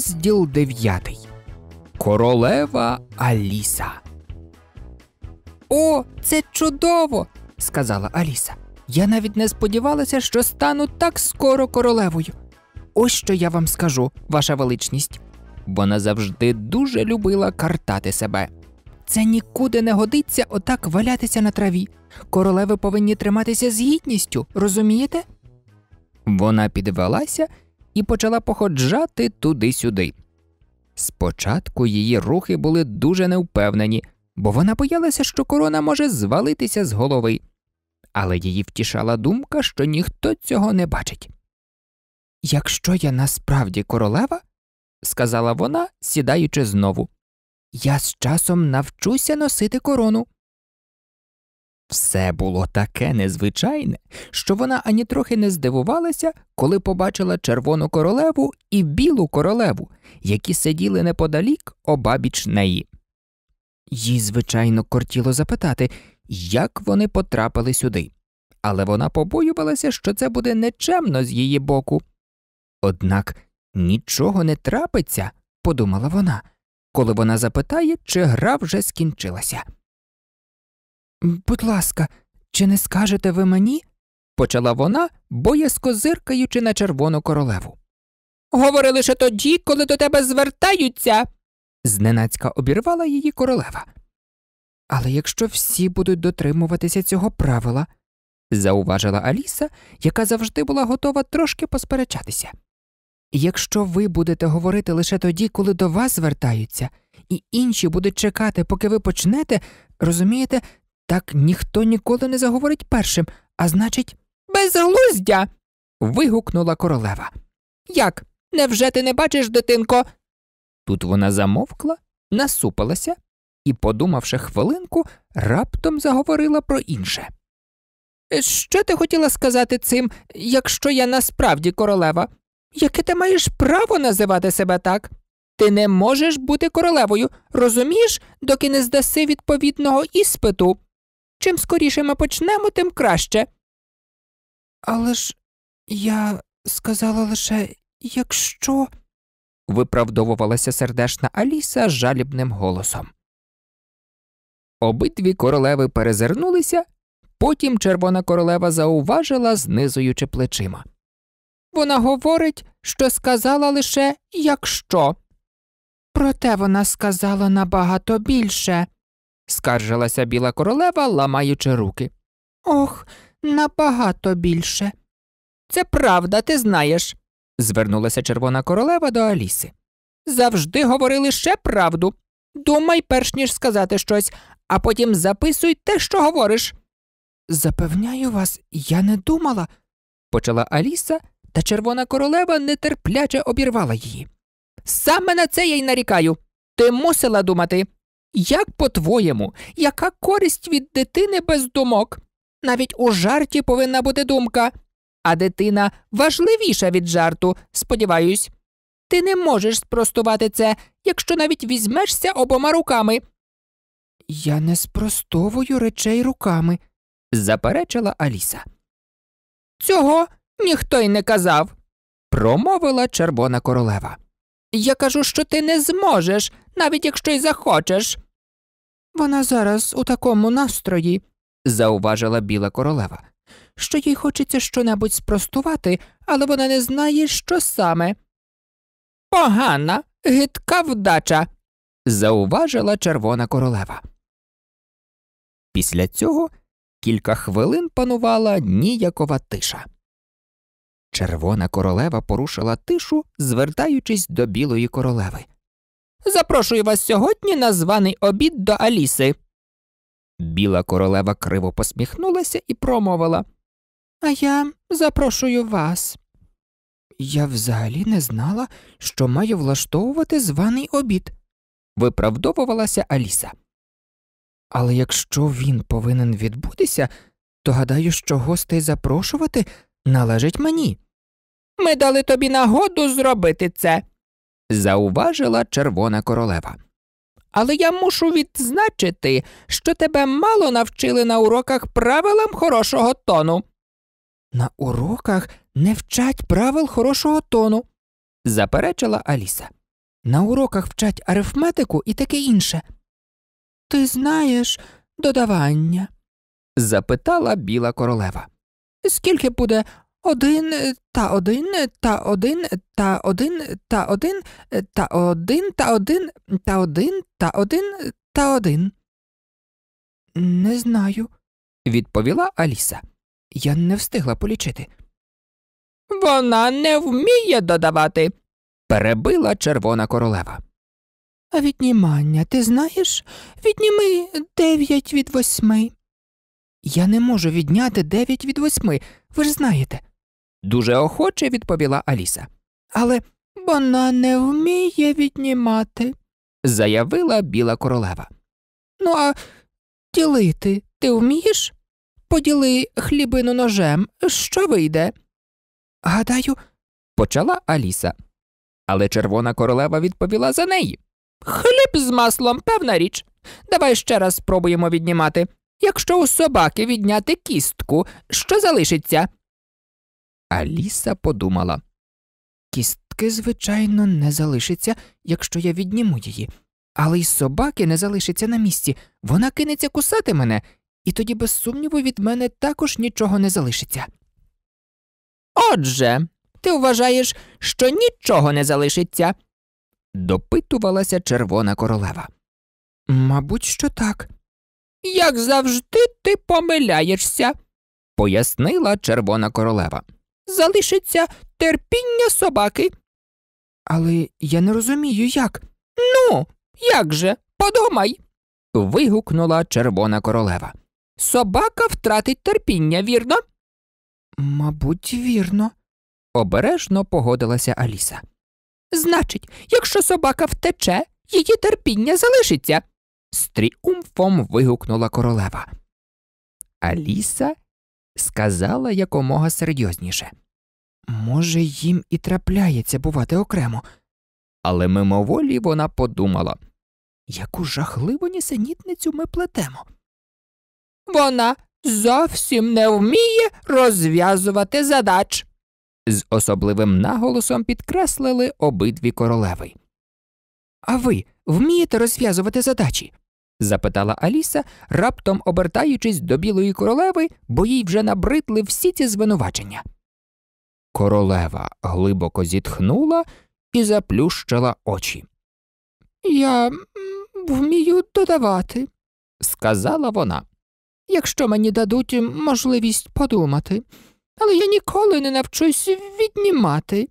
Розділ 9 Королева Аліса. О, це чудово! сказала Аліса. Я навіть не сподівалася, що стану так скоро королевою. Ось що я вам скажу, ваша величність. Вона завжди дуже любила картати себе. Це нікуди не годиться отак валятися на траві. Королеви повинні триматися з гідністю, розумієте? Вона підвелася і почала походжати туди-сюди. Спочатку її рухи були дуже невпевнені, бо вона боялася, що корона може звалитися з голови, але її втішала думка, що ніхто цього не бачить. Якщо я насправді королева, сказала вона, сідаючи знову, я з часом навчуся носити корону. Все було таке незвичайне, що вона ані трохи не здивувалася, коли побачила червону королеву і білу королеву, які сиділи неподалік обабіч неї. Їй, звичайно, кортіло запитати, як вони потрапили сюди, але вона побоювалася, що це буде нечемно з її боку. Однак нічого не трапиться, подумала вона, коли вона запитає, чи гра вже скінчилася. Будь ласка, чи не скажете ви мені? почала вона, боязко зиркаючи на червону королеву. Говори лише тоді, коли до тебе звертаються. зненацька обірвала її королева. Але якщо всі будуть дотримуватися цього правила, зауважила Аліса, яка завжди була готова трошки посперечатися. Якщо ви будете говорити лише тоді, коли до вас звертаються, і інші будуть чекати, поки ви почнете, розумієте, так ніхто ніколи не заговорить першим, а значить, безглуздя. вигукнула королева. Як? Невже ти не бачиш, дитинко? Тут вона замовкла, насупилася і, подумавши хвилинку, раптом заговорила про інше. Що ти хотіла сказати цим, якщо я насправді королева? Яке ти маєш право називати себе так? Ти не можеш бути королевою, розумієш, доки не здаси відповідного іспиту? Чим скоріше ми почнемо, тим краще. Але ж я сказала лише якщо. виправдовувалася сердешна Аліса жалібним голосом. Обидві королеви перезирнулися, потім червона королева зауважила, знизуючи плечима. Вона говорить, що сказала лише якщо. Проте вона сказала набагато більше скаржилася біла королева, ламаючи руки. Ох, набагато більше. Це правда, ти знаєш, звернулася червона королева до Аліси. Завжди говори лише правду. Думай, перш ніж сказати щось, а потім записуй те, що говориш. Запевняю вас, я не думала, почала Аліса, та червона королева нетерпляче обірвала її. Саме на це я й нарікаю. Ти мусила думати. Як по-твоєму, яка користь від дитини без думок? Навіть у жарті повинна бути думка, а дитина важливіша від жарту, сподіваюсь. Ти не можеш спростувати це, якщо навіть візьмешся обома руками. Я не спростовую речей руками, заперечила Аліса. Цього ніхто й не казав, промовила червона королева. Я кажу, що ти не зможеш, навіть якщо й захочеш. Вона зараз у такому настрої, зауважила біла королева, що їй хочеться щонебудь спростувати, але вона не знає, що саме. Погана, гидка вдача, зауважила червона королева. Після цього кілька хвилин панувала ніякова тиша. Червона королева порушила тишу, звертаючись до білої королеви. Запрошую вас сьогодні на званий обід до Аліси. Біла королева криво посміхнулася і промовила А я запрошую вас. Я взагалі не знала, що маю влаштовувати званий обід, виправдовувалася Аліса. Але якщо він повинен відбутися, то гадаю, що гостей запрошувати належить мені. Ми дали тобі нагоду зробити це, зауважила червона королева. Але я мушу відзначити, що тебе мало навчили на уроках правилам хорошого тону. На уроках не вчать правил хорошого тону, заперечила Аліса. На уроках вчать арифметику і таке інше. Ти знаєш додавання? запитала біла королева. Скільки буде один та один та один та один та один та один та один та один та один та один? Не знаю, відповіла Аліса. Я не встигла полічити. Вона не вміє додавати, перебила червона королева. А віднімання, ти знаєш? Відніми дев'ять від восьми. Я не можу відняти дев'ять від восьми, ви ж знаєте. Дуже охоче відповіла Аліса. Але вона не вміє віднімати, заявила біла королева. Ну, а ділити ти вмієш? Поділи хлібину ножем, що вийде? Гадаю, почала Аліса. Але червона королева відповіла за неї. Хліб з маслом, певна річ. Давай ще раз спробуємо віднімати. Якщо у собаки відняти кістку, що залишиться? Аліса подумала. Кістки, звичайно, не залишиться, якщо я відніму її, але й собаки не залишиться на місці. Вона кинеться кусати мене, і тоді, без сумніву, від мене також нічого не залишиться. Отже, ти вважаєш, що нічого не залишиться? допитувалася червона королева. Мабуть, що так. Як завжди, ти помиляєшся, пояснила червона королева. Залишиться терпіння собаки. Але я не розумію, як. Ну, як же? Подумай. вигукнула червона королева. Собака втратить терпіння, вірно? Мабуть, вірно, обережно погодилася Аліса. Значить, якщо собака втече, її терпіння залишиться з тріумфом вигукнула королева. Аліса сказала якомога серйозніше. Може, їм і трапляється бувати окремо. Але мимоволі вона подумала, яку жахливу нісенітницю ми плетемо. Вона зовсім не вміє розв'язувати задач. З особливим наголосом підкреслили обидві королеви. А ви вмієте розв'язувати задачі? запитала Аліса, раптом обертаючись до білої королеви, бо їй вже набридли всі ці звинувачення. Королева глибоко зітхнула і заплющила очі. Я вмію додавати, сказала вона. Якщо мені дадуть можливість подумати, але я ніколи не навчусь віднімати.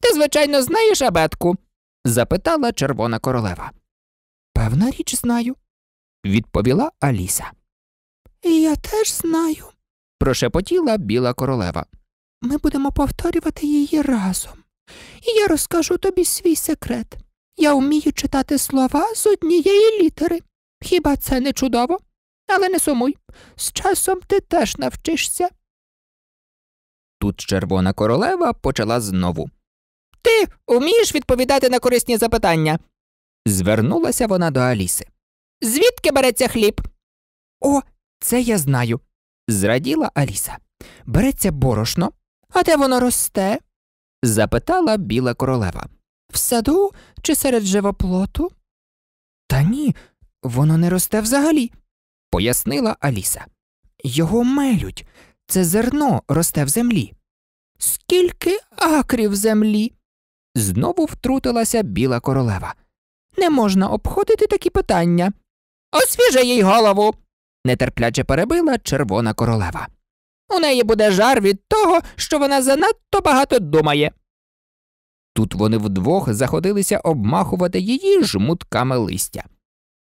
Ти, звичайно, знаєш абетку? запитала червона королева. Певна річ знаю, відповіла Аліса. Я теж знаю, прошепотіла біла королева. Ми будемо повторювати її разом. І я розкажу тобі свій секрет. Я вмію читати слова з однієї літери. Хіба це не чудово? Але не сумуй. З часом ти теж навчишся. Тут червона королева почала знову. Ти вмієш відповідати на корисні запитання? Звернулася вона до Аліси. Звідки береться хліб? О, це я знаю. зраділа Аліса. Береться борошно, а де воно росте? запитала біла королева. В саду чи серед живоплоту? Та ні, воно не росте взагалі, пояснила Аліса. Його мелють, це зерно росте в землі. Скільки акрів землі? знову втрутилася біла королева. Не можна обходити такі питання. Освіжи їй голову. нетерпляче перебила червона королева. У неї буде жар від того, що вона занадто багато думає. Тут вони вдвох заходилися обмахувати її жмутками листя.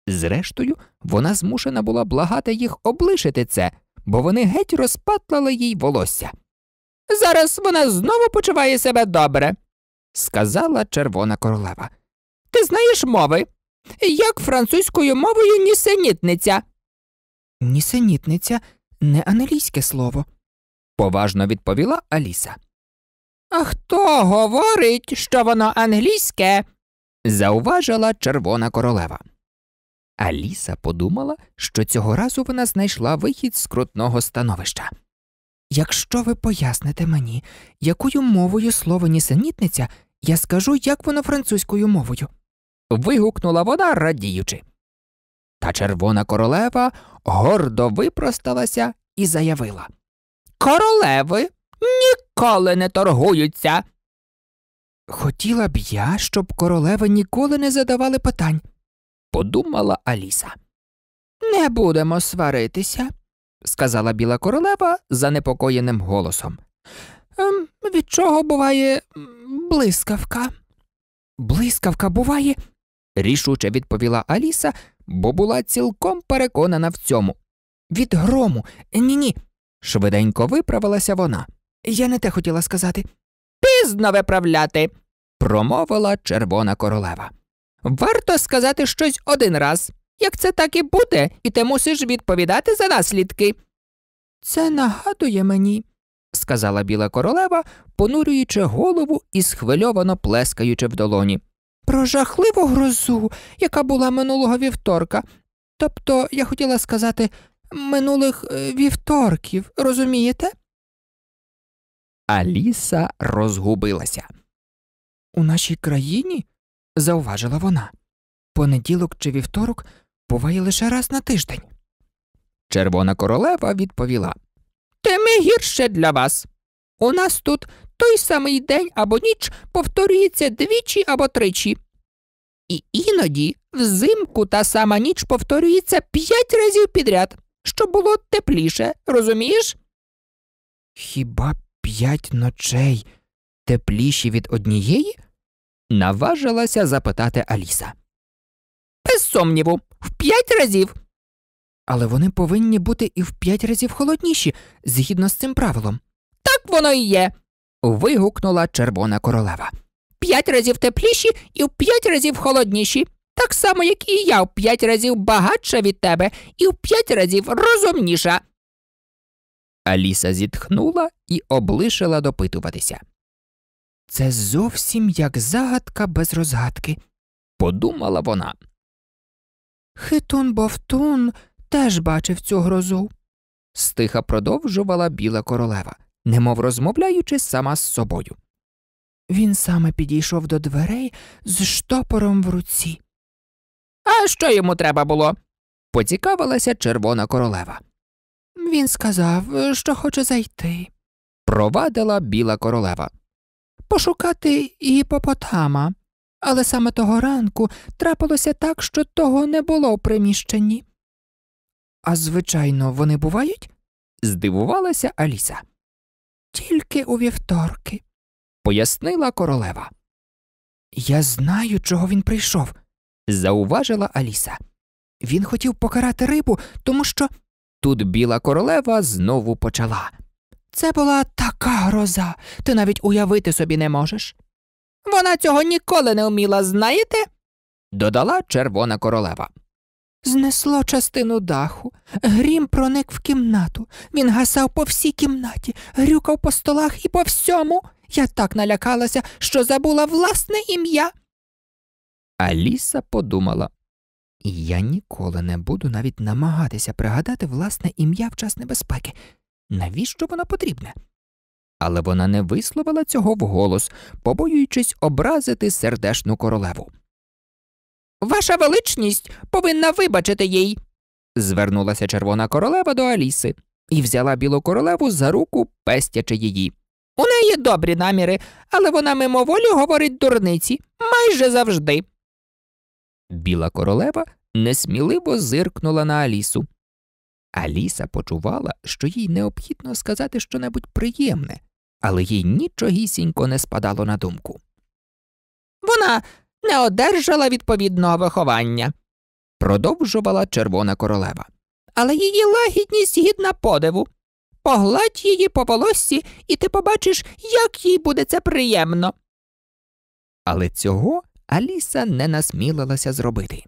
Зрештою, вона змушена була благати їх облишити це, бо вони геть розпатлали їй волосся. Зараз вона знову почуває себе добре, сказала червона королева ти знаєш мови? Як французькою мовою нісенітниця? Нісенітниця не англійське слово, поважно відповіла Аліса. А хто говорить, що воно англійське? зауважила червона королева. Аліса подумала, що цього разу вона знайшла вихід з крутного становища. Якщо ви поясните мені, якою мовою слово нісенітниця, я скажу, як воно французькою мовою вигукнула вона, радіючи. Та червона королева гордо випросталася і заявила Королеви ніколи не торгуються. Хотіла б я, щоб королеви ніколи не задавали питань, подумала Аліса. Не будемо сваритися, сказала біла королева занепокоєним голосом. «Ем, від чого буває блискавка? Блискавка буває рішуче відповіла Аліса, бо була цілком переконана в цьому. Від грому, ні ні. швиденько виправилася вона. Я не те хотіла сказати. Пізно виправляти, промовила червона королева. Варто сказати щось один раз. Як це так і буде, і ти мусиш відповідати за наслідки. Це нагадує мені, сказала біла королева, понурюючи голову і схвильовано плескаючи в долоні про жахливу грозу, яка була минулого вівторка. Тобто, я хотіла сказати, минулих е, вівторків, розумієте? Аліса розгубилася. У нашій країні, зауважила вона, понеділок чи вівторок буває лише раз на тиждень. Червона королева відповіла Тим гірше для вас. У нас тут той самий день або ніч повторюється двічі або тричі. І іноді взимку та сама ніч повторюється п'ять разів підряд, щоб було тепліше, розумієш? Хіба п'ять ночей тепліші від однієї? наважилася запитати Аліса. Без сумніву, в п'ять разів. Але вони повинні бути і в п'ять разів холодніші, згідно з цим правилом воно і є. вигукнула червона королева. П'ять разів тепліші і в п'ять разів холодніші. Так само, як і я в п'ять разів багатша від тебе і в п'ять разів розумніша. Аліса зітхнула і облишила допитуватися. Це зовсім як загадка без розгадки, подумала вона. Хитун Бовтун теж бачив цю грозу, стиха продовжувала біла королева немов розмовляючи сама з собою. Він саме підійшов до дверей з штопором в руці. А що йому треба було? поцікавилася червона королева. Він сказав, що хоче зайти, провадила біла королева. Пошукати гіпопотама, але саме того ранку трапилося так, що того не було в приміщенні. А звичайно, вони бувають? здивувалася Аліса тільки у вівторки, пояснила королева. Я знаю, чого він прийшов, зауважила Аліса. Він хотів покарати рибу, тому що тут біла королева знову почала. Це була така гроза, ти навіть уявити собі не можеш. Вона цього ніколи не вміла, знаєте? додала червона королева. Знесло частину даху, грім проник в кімнату. Він гасав по всій кімнаті, грюкав по столах і по всьому. Я так налякалася, що забула власне ім'я. Аліса подумала я ніколи не буду навіть намагатися пригадати власне ім'я в час небезпеки. Навіщо воно потрібне? Але вона не висловила цього вголос, побоюючись образити сердешну королеву. Ваша величність повинна вибачити їй. Звернулася червона королева до Аліси і взяла білу королеву за руку, пестячи її. У неї добрі наміри, але вона мимоволі говорить дурниці майже завжди. Біла королева несміливо зиркнула на Алісу. Аліса почувала, що їй необхідно сказати щонебудь приємне, але їй нічогісінько не спадало на думку. Вона не одержала відповідного виховання, продовжувала червона королева. Але її лагідність гідна подиву. Погладь її по волоссі, і ти побачиш, як їй буде це приємно. Але цього Аліса не насмілилася зробити.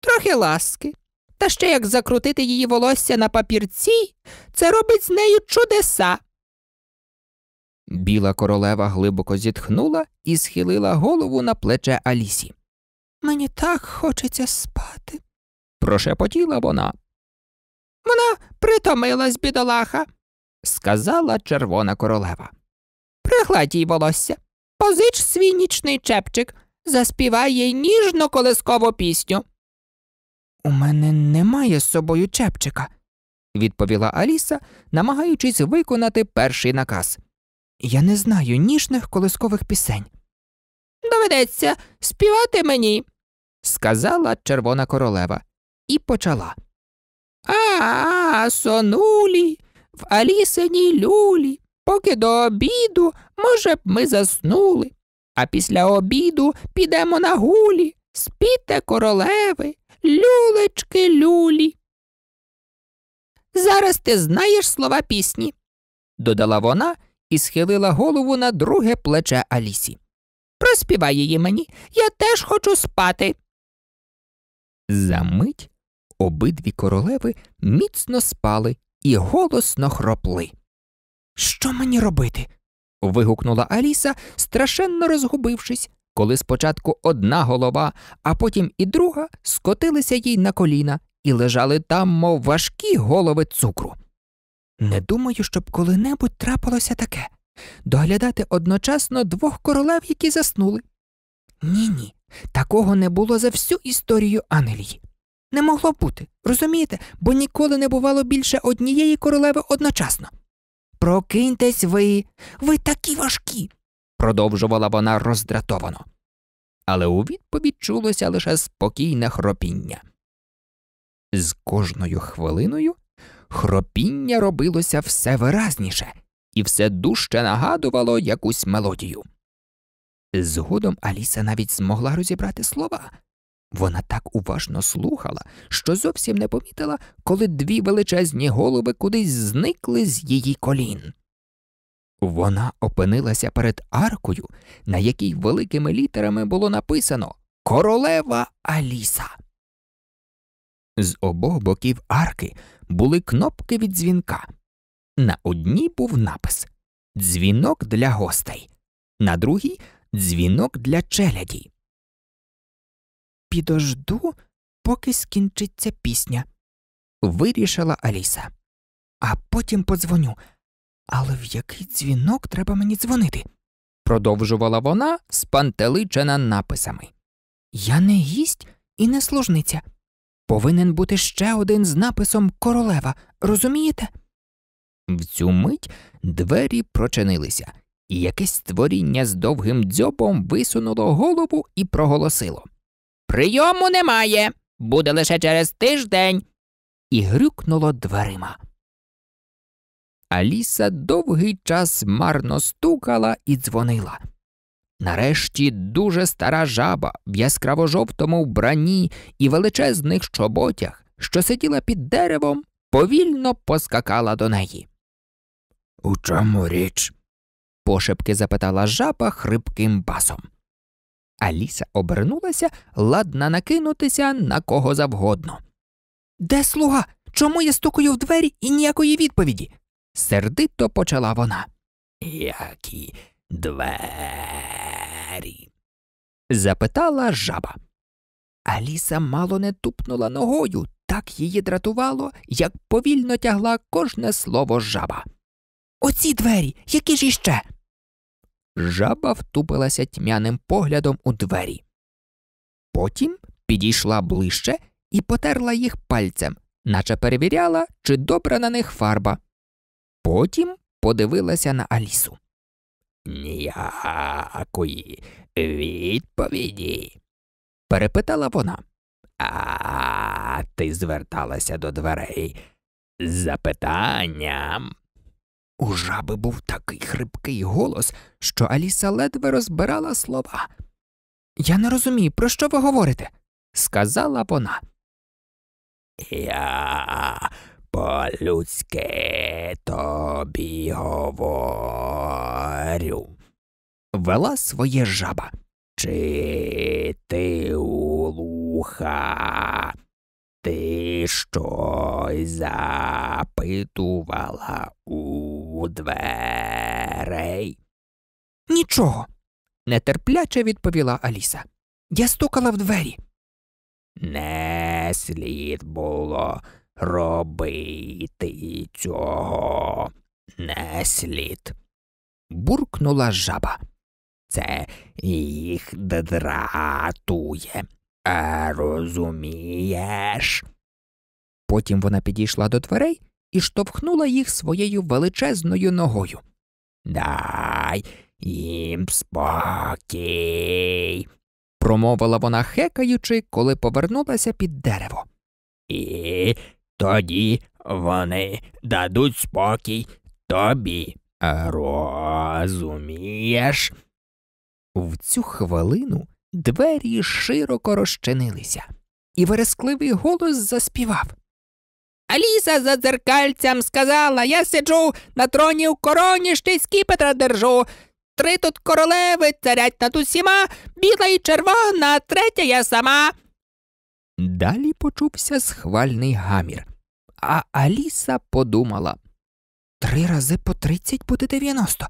Трохи ласки. Та ще як закрутити її волосся на папірці, це робить з нею чудеса. Біла королева глибоко зітхнула і схилила голову на плече Алісі. Мені так хочеться спати, прошепотіла вона. Вона притомилась, бідолаха, сказала червона королева. Пригладь їй волосся, позич свій нічний чепчик, заспівай їй ніжну колискову пісню. У мене немає з собою чепчика, відповіла Аліса, намагаючись виконати перший наказ. Я не знаю ніжних колискових пісень. Доведеться співати мені, сказала червона королева і почала. А, сонулі, в Алісиній люлі, поки до обіду, може, б, ми заснули, а після обіду підемо на гулі, спіте королеви, люлечки люлі. Зараз ти знаєш слова пісні, додала вона і схилила голову на друге плече Алісі. Проспівай її мені, я теж хочу спати. Замить обидві королеви міцно спали і голосно хропли. Що мені робити? вигукнула Аліса, страшенно розгубившись, коли спочатку одна голова, а потім і друга скотилися їй на коліна і лежали там, мов важкі голови цукру. Не думаю, щоб коли-небудь трапилося таке доглядати одночасно двох королев, які заснули. Ні, ні, такого не було за всю історію Ангелії. Не могло бути, розумієте, бо ніколи не бувало більше однієї королеви одночасно. Прокиньтесь ви, ви такі важкі, продовжувала вона роздратовано. Але у відповідь чулося лише спокійне хропіння. З кожною хвилиною хропіння робилося все виразніше і все дужче нагадувало якусь мелодію. Згодом Аліса навіть змогла розібрати слова. Вона так уважно слухала, що зовсім не помітила, коли дві величезні голови кудись зникли з її колін. Вона опинилася перед аркою, на якій великими літерами було написано Королева Аліса. З обох боків арки були кнопки від дзвінка. На одній був напис Дзвінок для гостей, на другій дзвінок для челяді. Підожду, поки скінчиться пісня, вирішила Аліса. А потім подзвоню. Але в який дзвінок треба мені дзвонити? продовжувала вона, спантеличена написами. Я не гість і не служниця повинен бути ще один з написом королева, розумієте? В цю мить двері прочинилися, і якесь створіння з довгим дзьобом висунуло голову і проголосило Прийому немає, буде лише через тиждень. І грюкнуло дверима. Аліса довгий час марно стукала і дзвонила. Нарешті дуже стара жаба в яскраво жовтому вбранні і величезних чоботях, що сиділа під деревом, повільно поскакала до неї. У чому річ? пошепки запитала жаба хрипким басом. Аліса обернулася, ладна накинутися на кого завгодно. Де слуга? Чому я стукаю в двері і ніякої відповіді? сердито почала вона. Які Двері? запитала жаба. Аліса мало не тупнула ногою, так її дратувало, як повільно тягла кожне слово жаба. Оці двері, які ж іще? Жаба втупилася тьмяним поглядом у двері. Потім підійшла ближче і потерла їх пальцем, наче перевіряла, чи добра на них фарба. Потім подивилася на Алісу. Ніякої відповіді? перепитала вона. А ти зверталася до дверей з запитанням. У жаби був такий хрипкий голос, що Аліса ледве розбирала слова. Я не розумію, про що ви говорите? сказала вона. Я по-людськи тобі говорю. Вела своє жаба. Чи ти улуха? Ти щось запитувала у дверей? Нічого, нетерпляче відповіла Аліса. Я стукала в двері. Не слід було. Робити цього не слід. Буркнула жаба. Це їх дратує. розумієш? Потім вона підійшла до дверей і штовхнула їх своєю величезною ногою. Дай їм спокій, промовила вона хекаючи, коли повернулася під дерево. І тоді вони дадуть спокій тобі. Розумієш? В цю хвилину двері широко розчинилися, і верескливий голос заспівав. Аліса за дзеркальцям сказала я сиджу, на троні в короні ще й скіпетра держу. Три тут королеви царять над усіма, біла і червона, третя я сама. Далі почувся схвальний гамір, а Аліса подумала три рази по тридцять буде дев'яносто.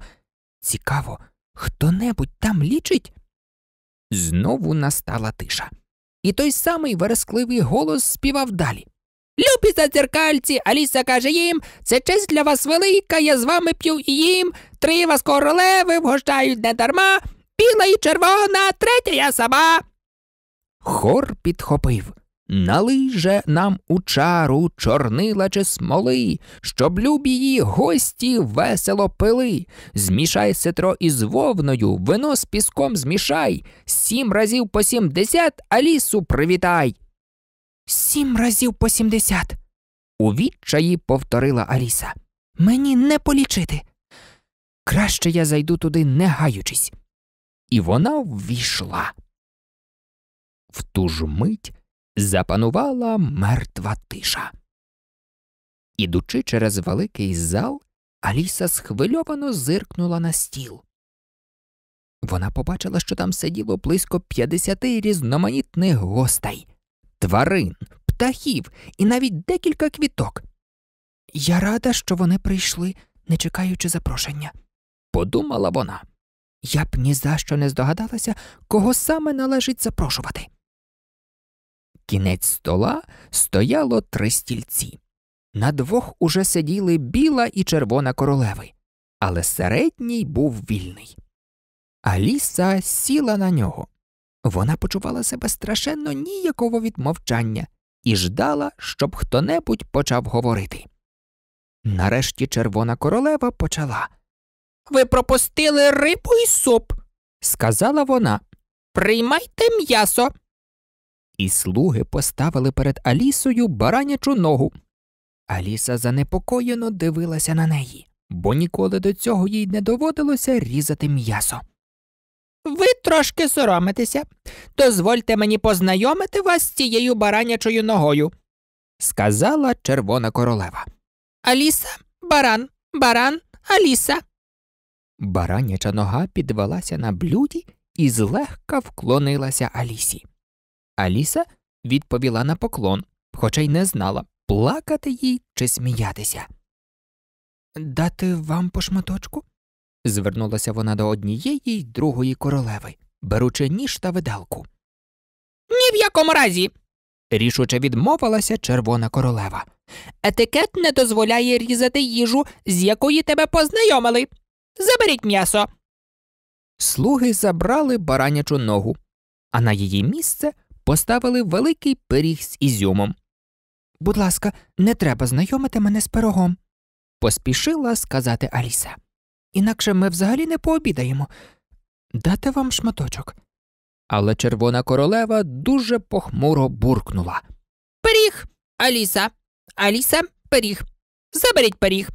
Цікаво, хто небудь там лічить? Знову настала тиша, і той самий верескливий голос співав далі. Любі задзеркальці, Аліса каже їм, це честь для вас велика, я з вами п'ю і їм. Три вас королеви вгощають недарма, біла і червона, третя я сама. Хор підхопив Налий же нам у чару чорнила чи смоли, щоб любі її гості весело пили. Змішай сетро із вовною, вино з піском змішай, сім разів по сімдесят, Алісу, привітай. Сім разів по сімдесят. У відчаї повторила Аліса. Мені не полічити. Краще я зайду туди, не гаючись. І вона ввійшла. В ту ж мить запанувала мертва тиша. Ідучи через великий зал, Аліса схвильовано зиркнула на стіл. Вона побачила, що там сиділо близько п'ятдесяти різноманітних гостей, тварин, птахів і навіть декілька квіток. Я рада, що вони прийшли, не чекаючи запрошення, подумала вона. Я б ні за що не здогадалася, кого саме належить запрошувати кінець стола стояло три стільці. На двох уже сиділи біла і червона королеви, але середній був вільний. Аліса сіла на нього. Вона почувала себе страшенно ніякого від мовчання і ждала, щоб хто небудь почав говорити. Нарешті червона королева почала. Ви пропустили рибу і суп, сказала вона. Приймайте м'ясо і слуги поставили перед Алісою баранячу ногу. Аліса занепокоєно дивилася на неї, бо ніколи до цього їй не доводилося різати м'ясо. Ви трошки соромитеся. Дозвольте мені познайомити вас з цією баранячою ногою, сказала червона королева. Аліса, баран, баран, Аліса. Бараняча нога підвелася на блюді і злегка вклонилася Алісі. Аліса відповіла на поклон, хоча й не знала, плакати їй чи сміятися. Дати вам по шматочку? звернулася вона до однієї й другої королеви, беручи ніж та видалку. Ні в якому разі. рішуче відмовилася червона королева. Етикет не дозволяє різати їжу, з якої тебе познайомили. Заберіть м'ясо. Слуги забрали баранячу ногу, а на її місце поставили великий пиріг з ізюмом. Будь ласка, не треба знайомити мене з пирогом, поспішила сказати Аліса. Інакше ми взагалі не пообідаємо. Дати вам шматочок. Але червона королева дуже похмуро буркнула. Пиріг, Аліса, Аліса, пиріг. Заберіть пиріг.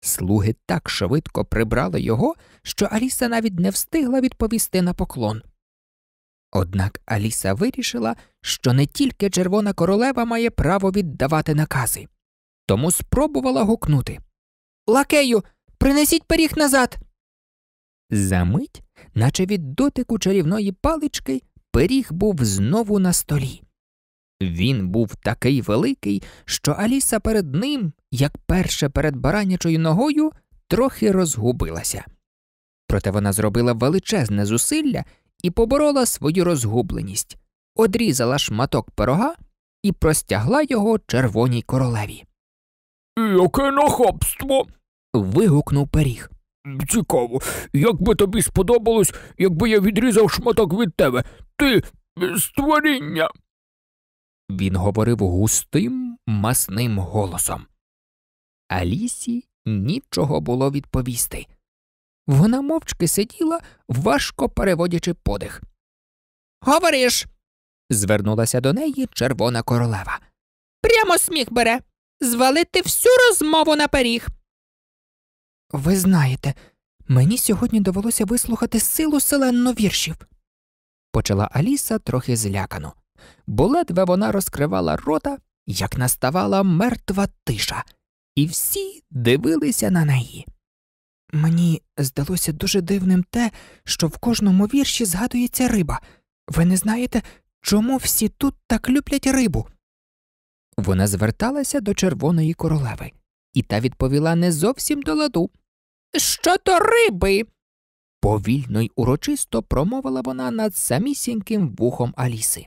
Слуги так швидко прибрали його, що Аліса навіть не встигла відповісти на поклон. Однак Аліса вирішила, що не тільки червона королева має право віддавати накази, тому спробувала гукнути Лакею, принесіть пиріг назад. Замить, наче від дотику чарівної палички, пиріг був знову на столі. Він був такий великий, що Аліса перед ним, як перше перед баранячою ногою, трохи розгубилася. Проте вона зробила величезне зусилля і поборола свою розгубленість, одрізала шматок пирога і простягла його червоній королеві. Яке нахабство. вигукнув пиріг. Цікаво, як би тобі сподобалось, якби я відрізав шматок від тебе. Ти створіння. Він говорив густим, масним голосом. Алісі нічого було відповісти. Вона мовчки сиділа, важко переводячи подих. Говориш. звернулася до неї червона королева. Прямо сміх бере. Звалити всю розмову на пиріг. Ви знаєте, мені сьогодні довелося вислухати силу селенно віршів, почала Аліса трохи злякано, бо ледве вона розкривала рота, як наставала мертва тиша, і всі дивилися на неї. Мені здалося дуже дивним те, що в кожному вірші згадується риба. Ви не знаєте, чому всі тут так люблять рибу? Вона зверталася до червоної королеви, і та відповіла не зовсім до ладу. Що то риби? повільно й урочисто промовила вона над самісіньким вухом Аліси.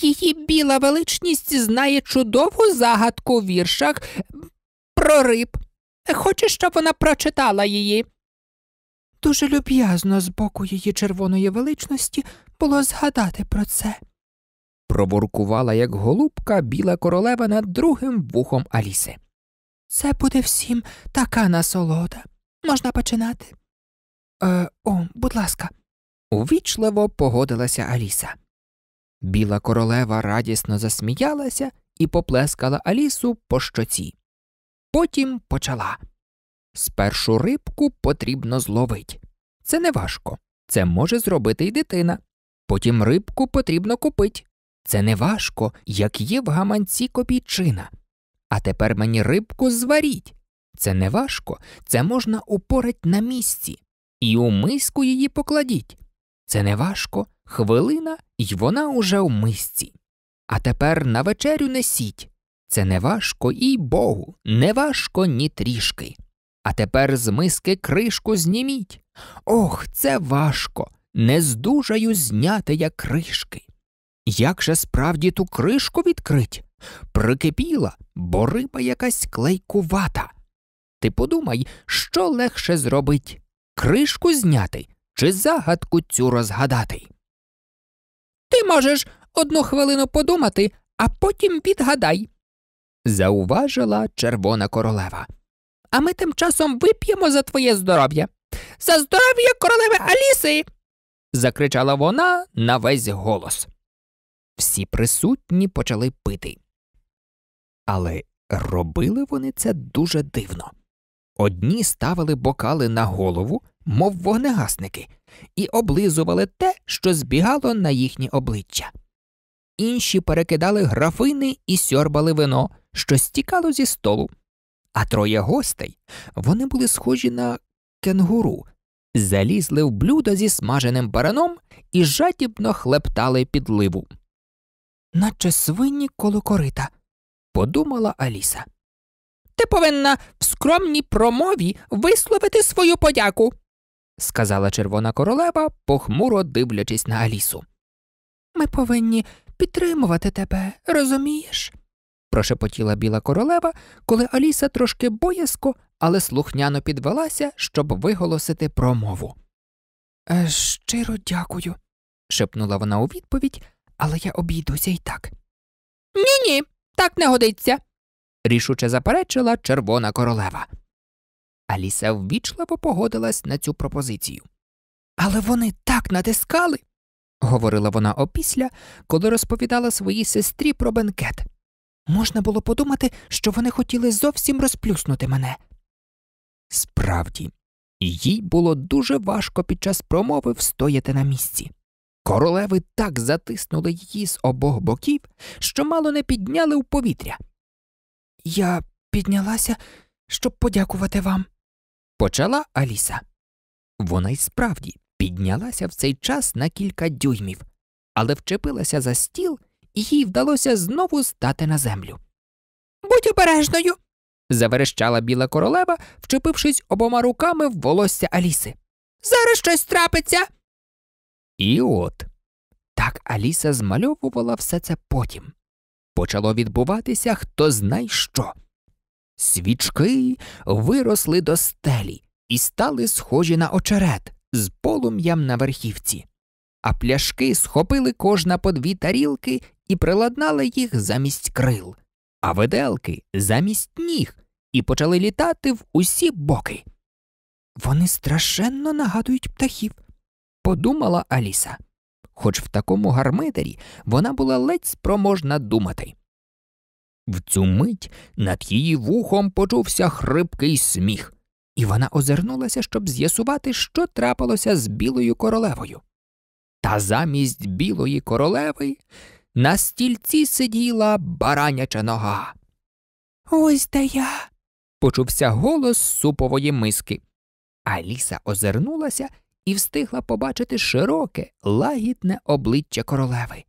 Її біла величність знає чудову загадку в віршах про риб. Хочеш, щоб вона прочитала її. Дуже люб'язно з боку її червоної величності було згадати про це. Пробуркувала, як голубка, біла королева над другим вухом Аліси. Це буде всім така насолода. Можна починати. Е, О, будь ласка. Увічливо погодилася Аліса. Біла королева радісно засміялася і поплескала Алісу по щоці. Потім почала. Спершу рибку потрібно зловить. Це не важко. Це може зробити й дитина. Потім рибку потрібно купить. Це не важко, як є в гаманці копійчина. А тепер мені рибку зваріть. Це не важко, це можна упорить на місці. І у миску її покладіть. Це не важко, хвилина, і вона уже у мисці. А тепер на вечерю несіть. Це не важко, і богу, не важко ні трішки. А тепер з миски кришку зніміть. Ох, це важко. Не здужаю зняти я кришки. Як же справді ту кришку відкрить? Прикипіла, бо риба якась клейкувата. Ти подумай, що легше зробить кришку зняти чи загадку цю розгадати. Ти можеш одну хвилину подумати, а потім відгадай зауважила червона королева. А ми тим часом вип'ємо за твоє здоров'я. За здоров'я королеви Аліси. закричала вона на весь голос. Всі присутні почали пити. Але робили вони це дуже дивно. Одні ставили бокали на голову, мов вогнегасники, і облизували те, що збігало на їхні обличчя. Інші перекидали графини і сьорбали вино, що стікало зі столу, а троє гостей вони були схожі на кенгуру, залізли в блюдо зі смаженим бараном і жадібно хлептали підливу. Наче свині коло корита, подумала Аліса. Ти повинна в скромній промові висловити свою подяку, сказала червона королева, похмуро дивлячись на Алісу. Ми повинні підтримувати тебе, розумієш? прошепотіла біла королева, коли Аліса трошки боязко, але слухняно підвелася, щоб виголосити промову. «Е, щиро дякую, шепнула вона у відповідь, але я обійдуся і так. Ні, ні, так не годиться, рішуче заперечила червона королева. Аліса ввічливо погодилась на цю пропозицію. Але вони так натискали, говорила вона опісля, коли розповідала своїй сестрі про бенкет. Можна було подумати, що вони хотіли зовсім розплюснути мене. Справді, їй було дуже важко під час промови встояти на місці. Королеви так затиснули її з обох боків, що мало не підняли у повітря. Я піднялася, щоб подякувати вам, почала Аліса. Вона й справді піднялася в цей час на кілька дюймів, але вчепилася за стіл їй вдалося знову стати на землю. Будь обережною. заверещала біла королева, вчепившись обома руками в волосся Аліси. Зараз щось трапиться. І от так Аліса змальовувала все це потім. Почало відбуватися хто знай що. Свічки виросли до стелі і стали схожі на очерет з полум'ям на верхівці, а пляшки схопили кожна по дві тарілки і приладнали їх замість крил, а виделки замість ніг і почали літати в усі боки. Вони страшенно нагадують птахів, подумала Аліса, хоч в такому гармидері вона була ледь спроможна думати. В цю мить над її вухом почувся хрипкий сміх, і вона озирнулася, щоб з'ясувати, що трапилося з білою королевою. Та замість білої королеви на стільці сиділа бараняча нога. Ось де я. почувся голос супової миски. Аліса озирнулася і встигла побачити широке, лагідне обличчя королеви.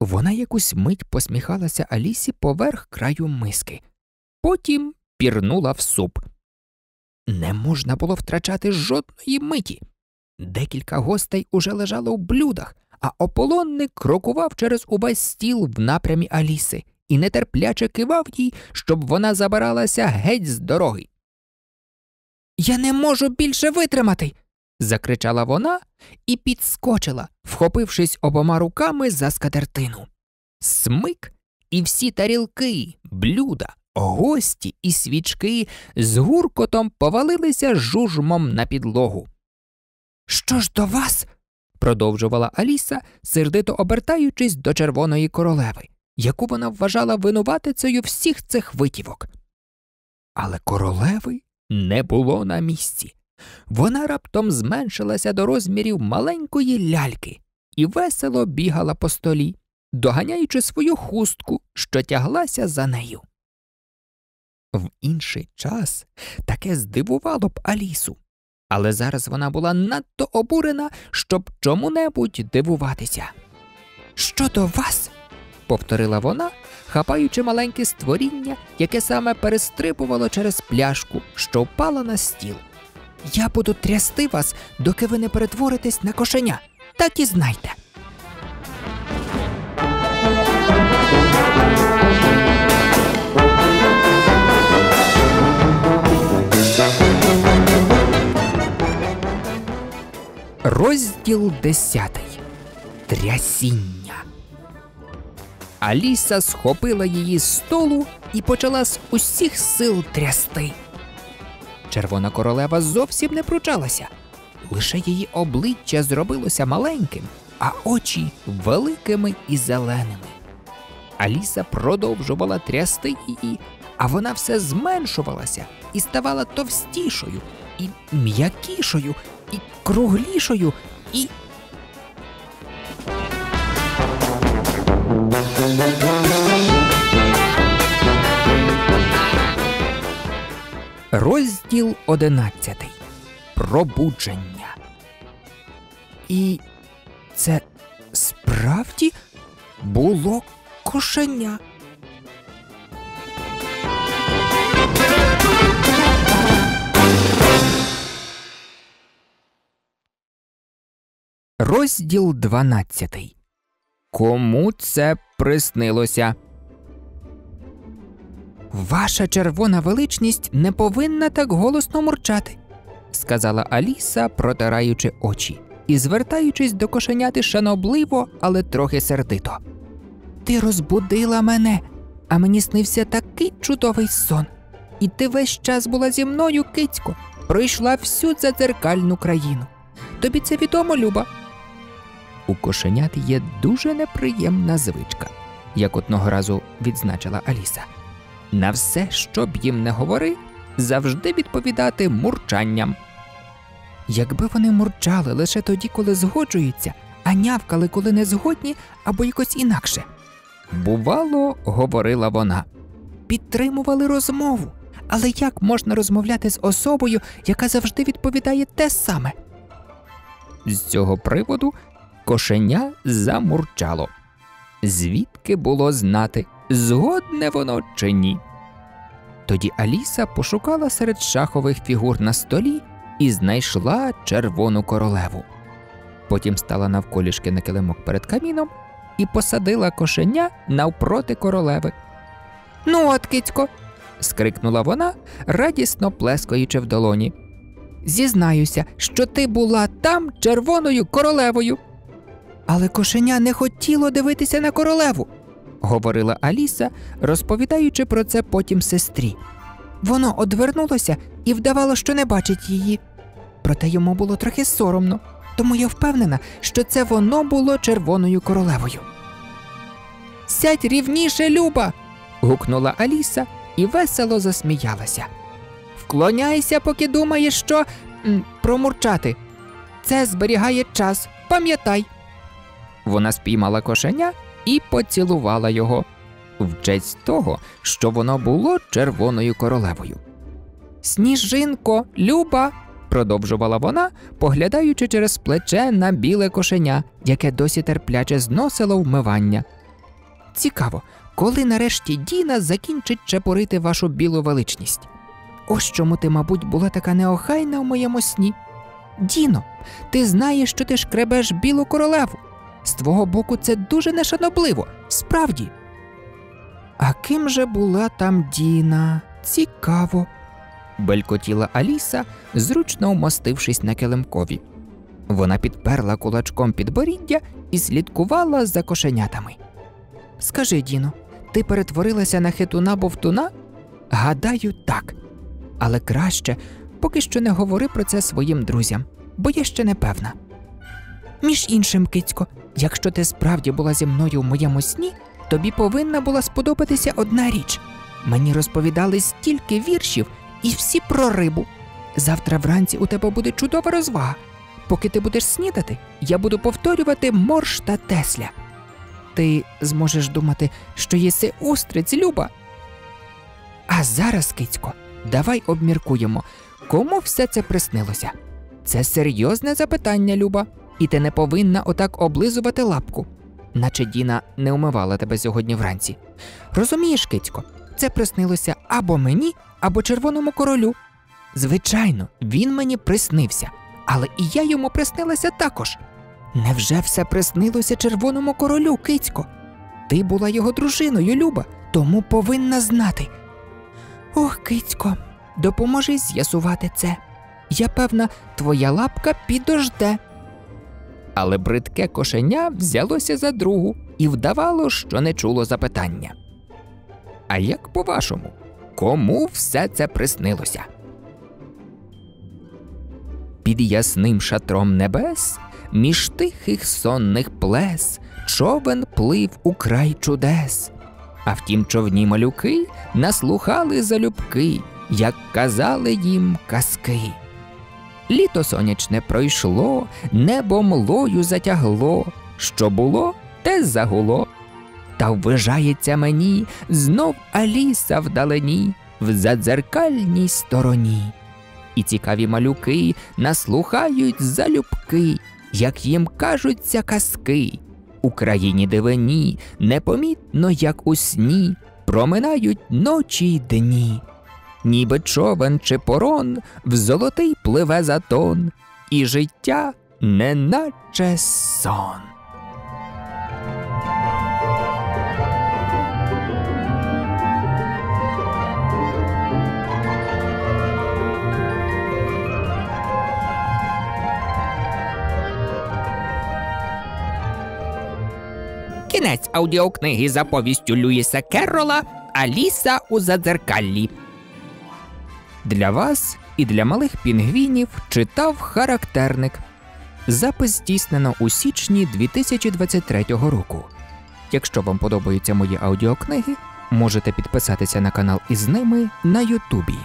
Вона якусь мить посміхалася Алісі поверх краю миски, потім пірнула в суп. Не можна було втрачати жодної миті. Декілька гостей уже лежало в блюдах, а ополонник крокував через увесь стіл в напрямі Аліси і нетерпляче кивав їй, щоб вона забиралася геть з дороги. Я не можу більше витримати. закричала вона і підскочила, вхопившись обома руками за скатертину. Смик і всі тарілки, блюда, гості і свічки з гуркотом повалилися жужмом на підлогу. Що ж до вас? продовжувала Аліса, сердито обертаючись до червоної королеви, яку вона вважала винуватицею всіх цих витівок. Але королеви не було на місці. Вона раптом зменшилася до розмірів маленької ляльки і весело бігала по столі, доганяючи свою хустку, що тяглася за нею. В інший час таке здивувало б Алісу але зараз вона була надто обурена, щоб чому-небудь дивуватися. Що до вас? повторила вона, хапаючи маленьке створіння, яке саме перестрибувало через пляшку, що впала на стіл. Я буду трясти вас, доки ви не перетворитесь на кошеня, так і знайте. Розділ десятий. Трясіння. Аліса схопила її з столу і почала з усіх сил трясти. Червона королева зовсім не пручалася, лише її обличчя зробилося маленьким, а очі великими і зеленими. Аліса продовжувала трясти її, а вона все зменшувалася і ставала товстішою і м'якішою, і круглішою, і. Розділ одинадцятий. Пробудження. І це справді було кошеня. Розділ 12 Кому це приснилося? Ваша червона величність не повинна так голосно мурчати, сказала Аліса, протираючи очі і звертаючись до кошеняти шанобливо, але трохи сердито. Ти розбудила мене, а мені снився такий чудовий сон. І ти весь час була зі мною, кицько, пройшла всю ця країну. Тобі це відомо, Люба. У кошенят є дуже неприємна звичка, як одного разу відзначила Аліса. На все, що б їм не говори, завжди відповідати мурчанням. Якби вони мурчали лише тоді, коли згоджуються, а нявкали, коли не згодні, або якось інакше. Бувало, говорила вона, підтримували розмову. Але як можна розмовляти з особою, яка завжди відповідає те саме? З цього приводу Кошеня замурчало. Звідки було знати, згодне воно чи ні? Тоді Аліса пошукала серед шахових фігур на столі і знайшла червону королеву. Потім стала навколішки на килимок перед каміном і посадила кошеня навпроти королеви. Ну, от, кицько. скрикнула вона, радісно плескаючи в долоні. Зізнаюся, що ти була там червоною королевою. Але кошеня не хотіло дивитися на королеву, говорила Аліса, розповідаючи про це потім сестрі. Воно одвернулося і вдавало, що не бачить її. Проте йому було трохи соромно, тому я впевнена, що це воно було червоною королевою. Сядь рівніше, Люба. гукнула Аліса і весело засміялася. Вклоняйся, поки думаєш, що промурчати. Це зберігає час, пам'ятай вона спіймала кошеня і поцілувала його в честь того, що воно було червоною королевою. Сніжинко, люба, продовжувала вона, поглядаючи через плече на біле кошеня, яке досі терпляче зносило вмивання. Цікаво, коли нарешті Діна закінчить чепурити вашу білу величність. Ось чому ти, мабуть, була така неохайна в моєму сні. Діно, ти знаєш, що ти шкребеш білу королеву. З твого боку, це дуже нешанобливо, справді. А ким же була там Діна? Цікаво, белькотіла Аліса, зручно вмостившись на килимкові. Вона підперла кулачком підборіддя і слідкувала за кошенятами. Скажи, Діно, ти перетворилася на хитуна бовтуна? Гадаю, так. Але краще поки що не говори про це своїм друзям, бо я ще не певна. Між іншим, кицько, якщо ти справді була зі мною в моєму сні, тобі повинна була сподобатися одна річ. Мені розповідали стільки віршів і всі про рибу. Завтра вранці у тебе буде чудова розвага. Поки ти будеш снідати, я буду повторювати морш та тесля. Ти зможеш думати, що єси устриць, люба. А зараз, кицько, давай обміркуємо, кому все це приснилося. Це серйозне запитання, Люба і ти не повинна отак облизувати лапку, наче Діна не умивала тебе сьогодні вранці. Розумієш, кицько, це приснилося або мені, або червоному королю. Звичайно, він мені приснився, але і я йому приснилася також. Невже все приснилося червоному королю, кицько? Ти була його дружиною, Люба, тому повинна знати. Ох, кицько, допоможи з'ясувати це. Я певна, твоя лапка підожде але бридке кошеня взялося за другу і вдавало, що не чуло запитання. А як по вашому, кому все це приснилося? Під ясним шатром небес, між тихих сонних плес, човен плив у край чудес. А в тім човні малюки наслухали залюбки, як казали їм казки. Літо сонячне пройшло, небо млою затягло, що було, те загуло. Та ввижається мені знов Аліса вдалені, в задзеркальній стороні. І цікаві малюки наслухають залюбки, як їм кажуться казки. Україні дивині, непомітно, як у сні, проминають ночі й дні ніби човен чи порон, в золотий пливе затон, і життя неначе сон. Кінець аудіокниги за повістю Люїса Керрола Аліса у задзеркаллі. Для вас і для малих пінгвінів читав характерник. Запис здійснено у січні 2023 року. Якщо вам подобаються мої аудіокниги, можете підписатися на канал із ними на Ютубі.